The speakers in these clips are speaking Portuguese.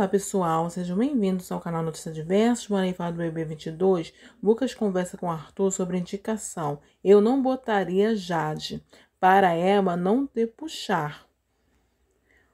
Olá pessoal, sejam bem-vindos ao canal Notícia Notícias Diversas, falar do BB 22. Lucas conversa com Arthur sobre indicação. Eu não botaria Jade para Emma não ter puxar.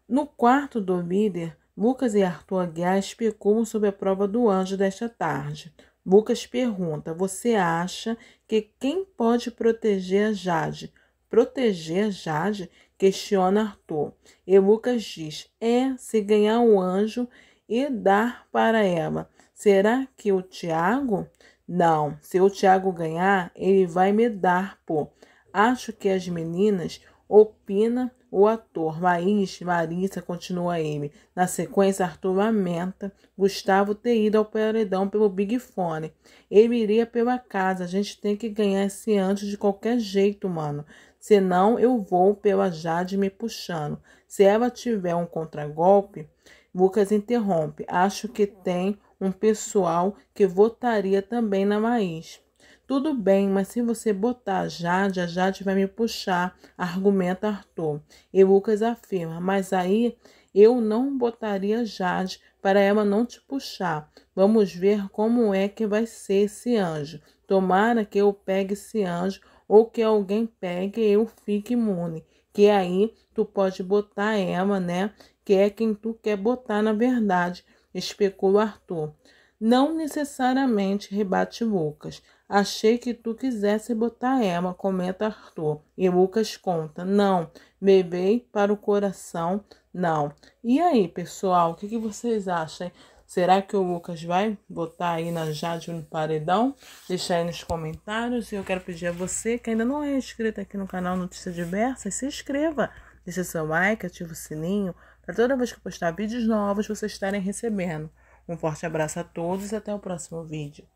No quarto do líder, Lucas e Arthur Aguiar especulam sobre a prova do anjo desta tarde. Lucas pergunta: Você acha que quem pode proteger a Jade? Proteger a Jade? Questiona Arthur. E Lucas diz: É, se ganhar o anjo e dar para ela. Será que o Tiago? Não, se o Tiago ganhar, ele vai me dar, pô. Acho que as meninas opina o ator. Maís, Marisa continua ele. Na sequência, Arthur lamenta Gustavo ter ido ao paredão pelo Big Fone. Ele iria pela casa. A gente tem que ganhar esse antes de qualquer jeito, mano senão eu vou pela Jade me puxando. Se ela tiver um contragolpe, Lucas interrompe. Acho que tem um pessoal que votaria também na Maís. Tudo bem, mas se você botar a Jade, a Jade vai me puxar, argumenta Arthur. E Lucas afirma, mas aí eu não botaria Jade para ela não te puxar. Vamos ver como é que vai ser esse anjo. Tomara que eu pegue esse anjo ou que alguém pegue e eu fique imune. Que aí tu pode botar ela, né? Que é quem tu quer botar na verdade, especulou Arthur. Não necessariamente, rebate Lucas. Achei que tu quisesse botar ela, comenta Arthur. E Lucas conta: Não, bebei para o coração, não. E aí, pessoal, o que, que vocês acham? Será que o Lucas vai botar aí na Jade no paredão? Deixa aí nos comentários. E eu quero pedir a você que ainda não é inscrito aqui no canal Notícias Diversas, se inscreva. deixe seu like, ativa o sininho, para toda vez que eu postar vídeos novos vocês estarem recebendo. Um forte abraço a todos e até o próximo vídeo.